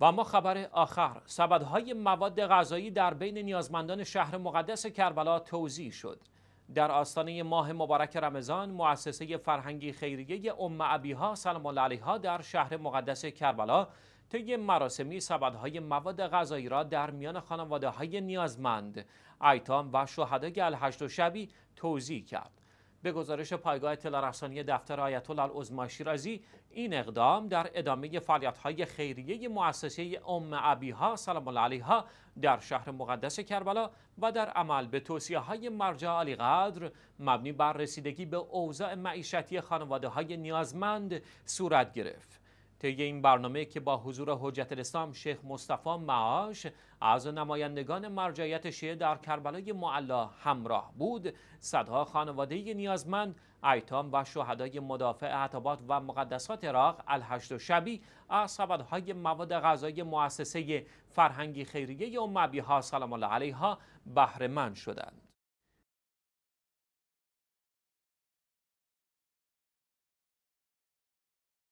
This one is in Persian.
و ما خبر آخر سبدهای مواد غذایی در بین نیازمندان شهر مقدس کربلا توزیع شد در آستانه ماه مبارک رمضان مؤسسه فرهنگی خیریه ام ابیها سلام الله علیها در شهر مقدس کربلا طی مراسمی سبدهای مواد غذایی را در میان خانواده های نیازمند ایتام و شهدای الهشت و شبی توزیع کرد به گزارش پایگاه اطلاع دفتر آیت الله العظما شیرازی این اقدام در ادامه فعالیت‌های خیریه مؤسسه ام ابیها سلام علیها در شهر مقدس کربلا و در عمل به توصیه های مرجع علی قدر مبنی بر رسیدگی به اوضاع معیشتی خانواده های نیازمند صورت گرفت. طی این برنامه که با حضور حجت الاسلام شیخ مصطفی معاش از نمایندگان مرجعیت شیعه در کربلای معلا همراه بود صدها خانواده نیازمند ایتام و شهدای مدافع عتبات و مقدسات عراق الهشت و شبی از سبدهای مواد غذای مؤسسه فرهنگی خیریه و ها سلام الله علیها بهرهمند شدند